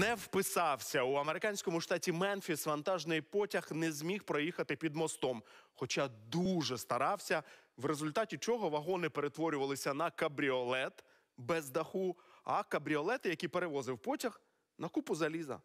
не вписався у американському штаті Менфіс. Вантажний потяг не зміг проїхати під мостом, хоча дуже старався, в результаті чого вагони перетворювалися на кабріолет без даху, а кабріолети, які перевозив потяг, на купу заліза.